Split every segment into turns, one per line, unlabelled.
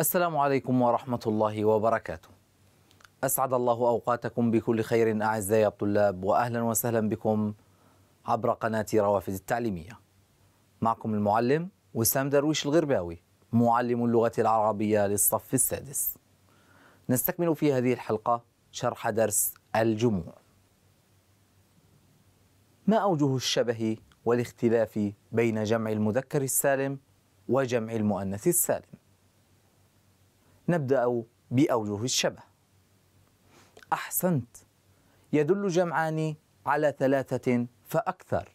السلام عليكم ورحمة الله وبركاته. أسعد الله أوقاتكم بكل خير أعزائي الطلاب وأهلا وسهلا بكم عبر قناة روافد التعليمية. معكم المعلم وسام درويش الغرباوي معلم اللغة العربية للصف السادس. نستكمل في هذه الحلقة شرح درس الجموع. ما أوجه الشبه والاختلاف بين جمع المذكر السالم وجمع المؤنث السالم؟ نبدأ بأوجه الشبه أحسنت يدل جمعان على ثلاثة فأكثر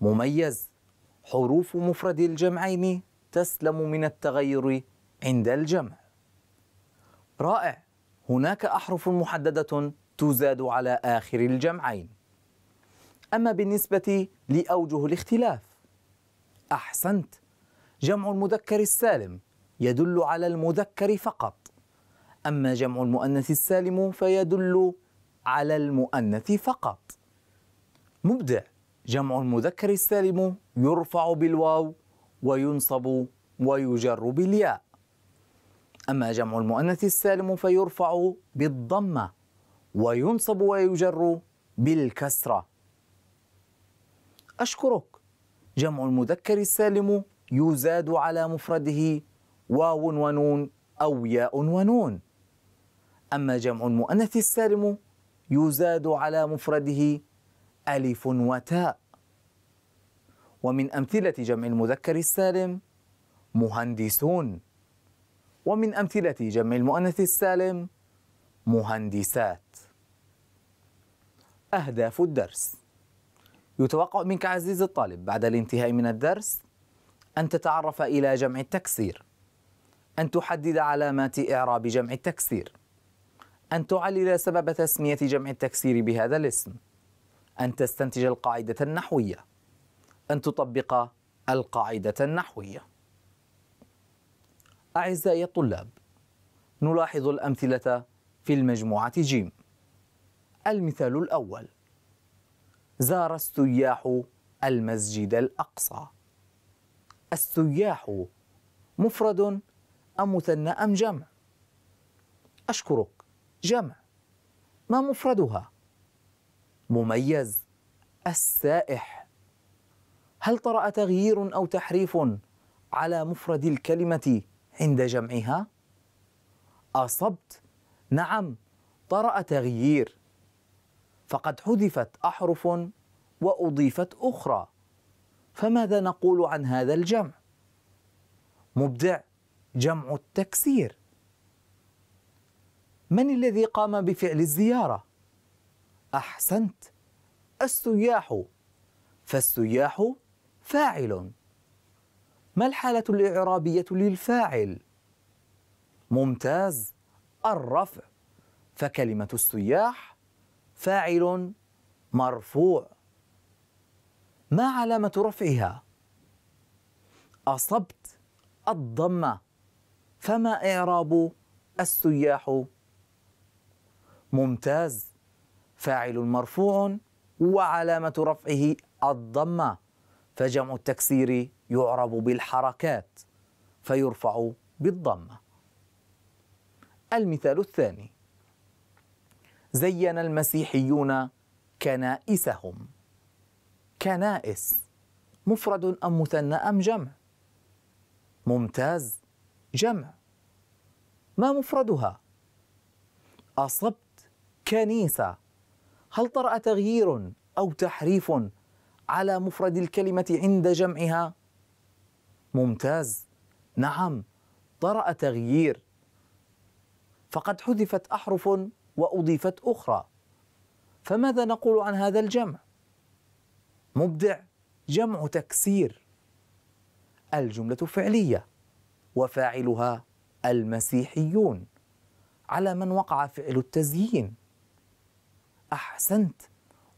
مميز حروف مفرد الجمعين تسلم من التغير عند الجمع رائع هناك أحرف محددة تزاد على آخر الجمعين أما بالنسبة لأوجه الاختلاف أحسنت جمع المذكر السالم يدل على المذكر فقط أما جمع المؤنث السالم فيدل على المؤنث فقط مبدع جمع المذكر السالم يرفع بالواو وينصب ويجر بالياء أما جمع المؤنث السالم فيرفع بالضمة وينصب ويجر بالكسرة أشكرك جمع المذكر السالم يزاد على مفرده واو ونون أو ياء ونون أما جمع المؤنث السالم يزاد على مفرده ألف وتاء ومن أمثلة جمع المذكر السالم مهندسون ومن أمثلة جمع المؤنث السالم مهندسات أهداف الدرس يتوقع منك عزيزي الطالب بعد الانتهاء من الدرس أن تتعرف إلى جمع التكسير أن تحدد علامات إعراب جمع التكسير أن تعلل سبب تسمية جمع التكسير بهذا الاسم أن تستنتج القاعدة النحوية أن تطبق القاعدة النحوية أعزائي الطلاب نلاحظ الأمثلة في المجموعة جيم المثال الأول زار السياح المسجد الأقصى السياح مفرد أم مثنى أم جمع أشكرك جمع ما مفردها مميز السائح هل طرأ تغيير أو تحريف على مفرد الكلمة عند جمعها أصبت نعم طرأ تغيير فقد حذفت أحرف وأضيفت أخرى فماذا نقول عن هذا الجمع مبدع جمع التكسير من الذي قام بفعل الزياره احسنت السياح فالسياح فاعل ما الحاله الاعرابيه للفاعل ممتاز الرفع فكلمه السياح فاعل مرفوع ما علامه رفعها اصبت الضمه فما إعراب السياح ممتاز فاعل مرفوع وعلامة رفعه الضمة فجمع التكسير يعرب بالحركات فيرفع بالضمة المثال الثاني زين المسيحيون كنائسهم كنائس مفرد أم مثنى أم جمع ممتاز جمع ما مفردها أصبت كنيسة هل طرأ تغيير أو تحريف على مفرد الكلمة عند جمعها؟ ممتاز نعم طرأ تغيير فقد حذفت أحرف وأضيفت أخرى فماذا نقول عن هذا الجمع؟ مبدع جمع تكسير الجملة فعلية وفاعلها المسيحيون على من وقع فعل التزيين احسنت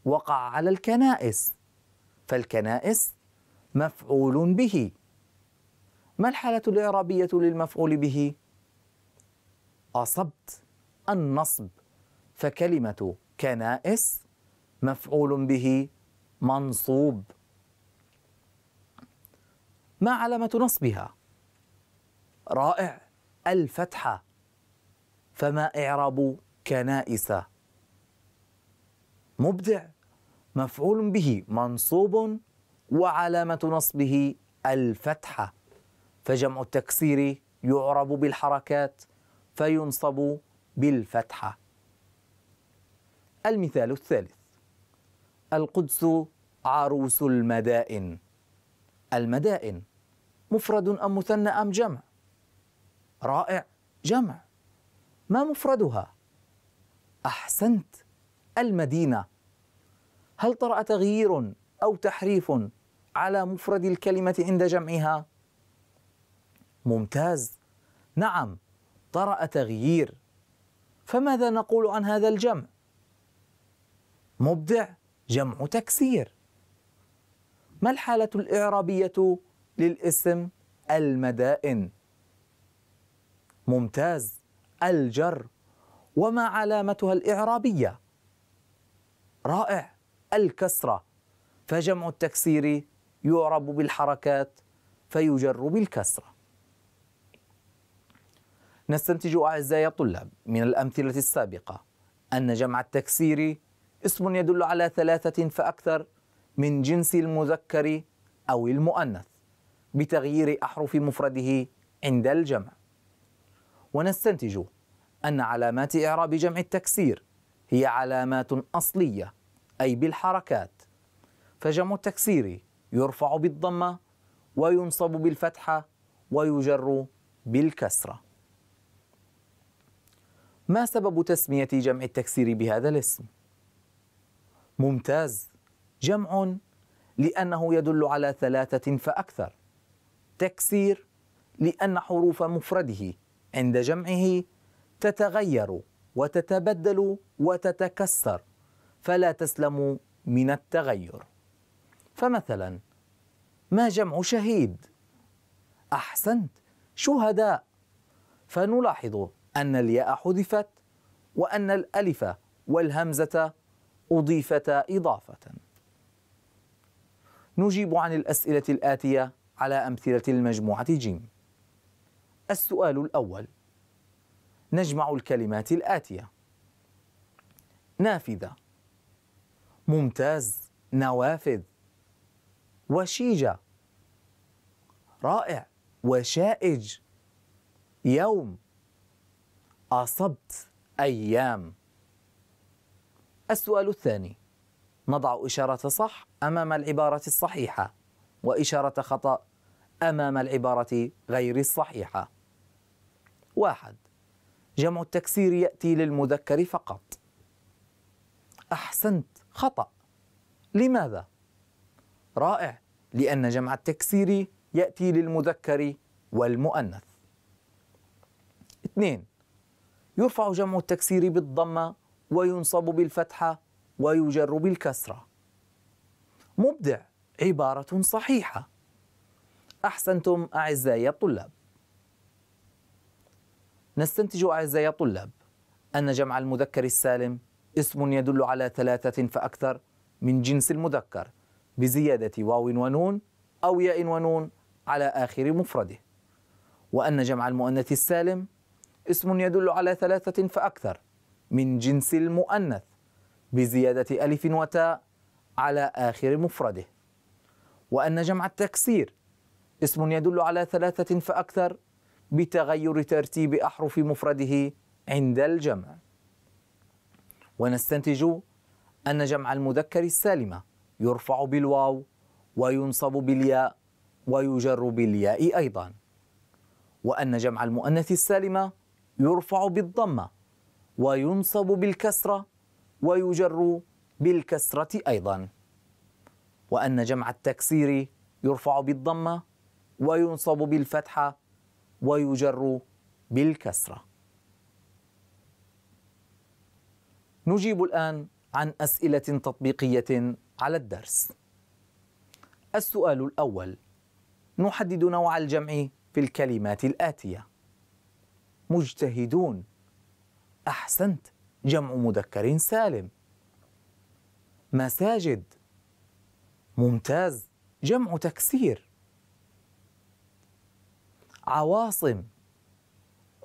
وقع على الكنائس فالكنائس مفعول به ما الحاله الاعرابيه للمفعول به اصبت النصب فكلمه كنائس مفعول به منصوب ما علامه نصبها رائع الفتحة فما إعراب كنائس مبدع مفعول به منصوب وعلامة نصبه الفتحة فجمع التكسير يعرب بالحركات فينصب بالفتحة المثال الثالث القدس عروس المدائن المدائن مفرد أم مثنى أم جمع رائع جمع ما مفردها احسنت المدينه هل طرا تغيير او تحريف على مفرد الكلمه عند جمعها ممتاز نعم طرا تغيير فماذا نقول عن هذا الجمع مبدع جمع تكسير ما الحاله الاعرابيه للاسم المدائن ممتاز الجر وما علامتها الإعرابية رائع الكسرة فجمع التكسير يعرب بالحركات فيجر بالكسره نستنتج أعزائي الطلاب من الأمثلة السابقة أن جمع التكسير اسم يدل على ثلاثة فأكثر من جنس المذكر أو المؤنث بتغيير أحرف مفرده عند الجمع ونستنتج أن علامات إعراب جمع التكسير هي علامات أصلية أي بالحركات فجمع التكسير يرفع بالضمة وينصب بالفتحة ويجر بالكسرة ما سبب تسمية جمع التكسير بهذا الاسم؟ ممتاز جمع لأنه يدل على ثلاثة فأكثر تكسير لأن حروف مفرده عند جمعه تتغير وتتبدل وتتكسر فلا تسلم من التغير فمثلا ما جمع شهيد احسنت شهداء فنلاحظ ان الياء حذفت وان الالف والهمزه اضيفتا اضافه نجيب عن الاسئله الاتيه على امثله المجموعه جيم السؤال الأول نجمع الكلمات الآتية نافذة ممتاز نوافذ وشيجة رائع وشائج يوم أصبت أيام السؤال الثاني نضع إشارة صح أمام العبارة الصحيحة وإشارة خطأ أمام العبارة غير الصحيحة واحد جمع التكسير يأتي للمذكر فقط أحسنت خطأ لماذا؟ رائع لأن جمع التكسير يأتي للمذكر والمؤنث اثنين يرفع جمع التكسير بالضمة وينصب بالفتحة ويجر بالكسرة مبدع عبارة صحيحة أحسنتم أعزائي الطلاب نستنتج أعزائي الطلاب أن جمع المذكر السالم اسم يدل على ثلاثة فأكثر من جنس المذكر بزيادة واو ونون أو ياء ونون على آخر مفرده وأن جمع المؤنث السالم اسم يدل على ثلاثة فأكثر من جنس المؤنث بزيادة ألف وتاء على آخر مفرده وأن جمع التكسير اسم يدل على ثلاثة فأكثر بتغير ترتيب أحرف مفرده عند الجمع ونستنتج أن جمع المذكر السالمة يرفع بالواو وينصب بالياء ويجر بالياء أيضا وأن جمع المؤنث السالمة يرفع بالضمة وينصب بالكسرة ويجر بالكسرة أيضا وأن جمع التكسير يرفع بالضمة وينصب بالفتحة ويجر بالكسرة نجيب الآن عن أسئلة تطبيقية على الدرس السؤال الأول نحدد نوع الجمع في الكلمات الآتية مجتهدون أحسنت جمع مذكر سالم مساجد ممتاز جمع تكسير عواصم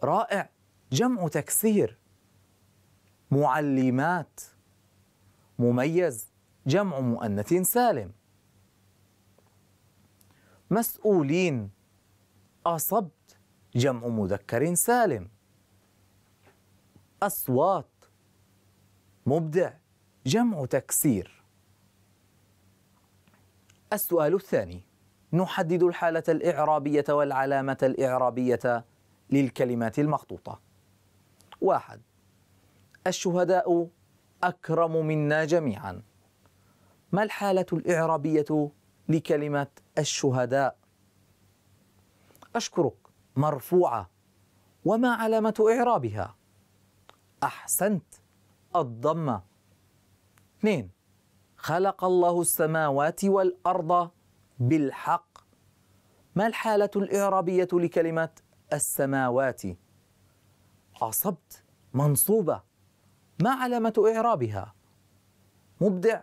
رائع جمع تكسير معلمات مميز جمع مؤنث سالم مسؤولين أصبت جمع مذكر سالم أصوات مبدع جمع تكسير السؤال الثاني نحدد الحالة الإعرابية والعلامة الإعرابية للكلمات المخطوطة. واحد الشهداء أكرم منا جميعا. ما الحالة الإعرابية لكلمة الشهداء؟ أشكرك مرفوعة وما علامة إعرابها؟ أحسنت الضمة. اثنين خلق الله السماوات والأرض بالحق ما الحالة الإعرابية لكلمة السماوات أصبت منصوبة ما علامة إعرابها مبدع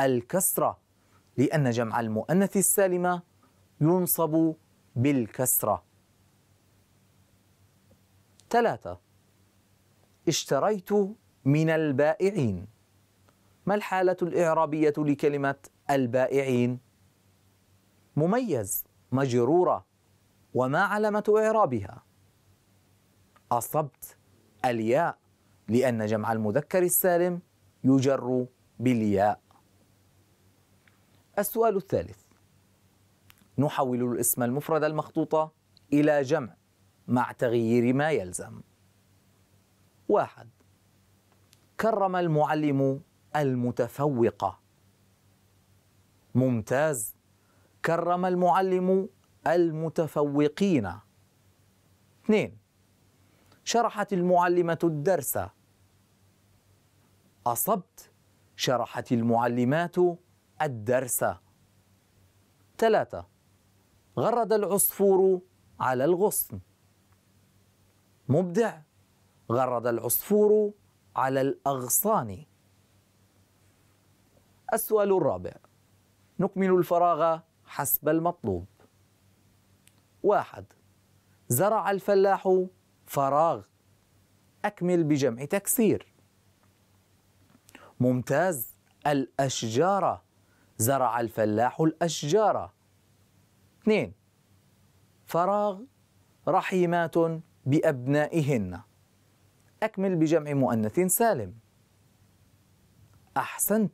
الكسرة لأن جمع المؤنث السالمة ينصب بالكسرة ثلاثة اشتريت من البائعين ما الحالة الإعرابية لكلمة البائعين؟ مميز مجرورة وما علامة إعرابها أصبت الياء لأن جمع المذكر السالم يجر بالياء السؤال الثالث نحول الاسم المفرد المخطوطة إلى جمع مع تغيير ما يلزم واحد كرم المعلم المتفوقة ممتاز كرم المعلم المتفوقين اثنين شرحت المعلمة الدرس أصبت شرحت المعلمات الدرس ثلاثة غرد العصفور على الغصن مبدع غرد العصفور على الأغصان السؤال الرابع نكمل الفراغ حسب المطلوب واحد زرع الفلاح فراغ أكمل بجمع تكسير ممتاز الأشجار زرع الفلاح الأشجار اثنين فراغ رحيمات بأبنائهن أكمل بجمع مؤنث سالم أحسنت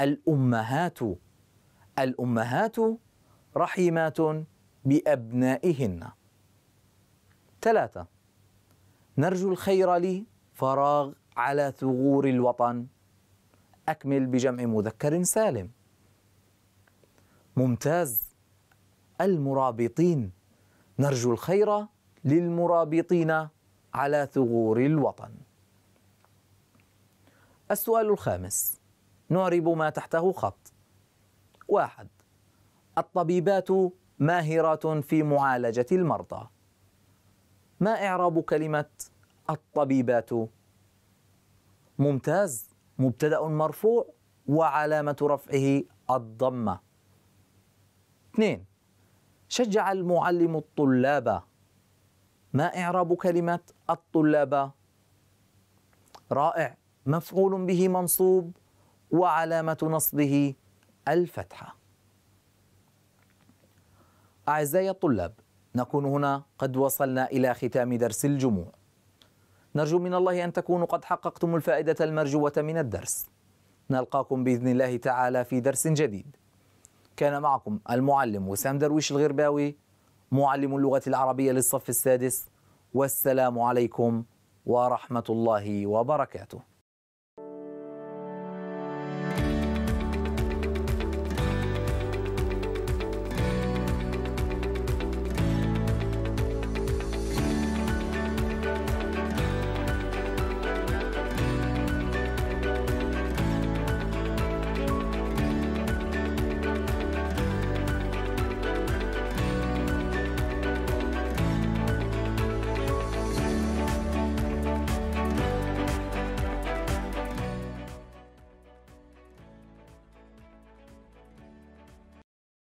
الأمهات الأمهات رحيمات بأبنائهن. ثلاثة نرجو الخير لي فراغ على ثغور الوطن أكمل بجمع مذكر سالم ممتاز المرابطين نرجو الخير للمرابطين على ثغور الوطن السؤال الخامس نعرب ما تحته خط واحد الطبيبات ماهرات في معالجة المرضى ما إعراب كلمة الطبيبات؟ ممتاز مبتدأ مرفوع وعلامة رفعه الضمة اثنين شجع المعلم الطلاب ما إعراب كلمة الطلاب؟ رائع مفعول به منصوب وعلامة نصبه الفتحة أعزائي الطلاب نكون هنا قد وصلنا إلى ختام درس الجموع نرجو من الله أن تكونوا قد حققتم الفائدة المرجوة من الدرس نلقاكم بإذن الله تعالى في درس جديد كان معكم المعلم وسام درويش الغرباوي معلم اللغة العربية للصف السادس والسلام عليكم ورحمة الله وبركاته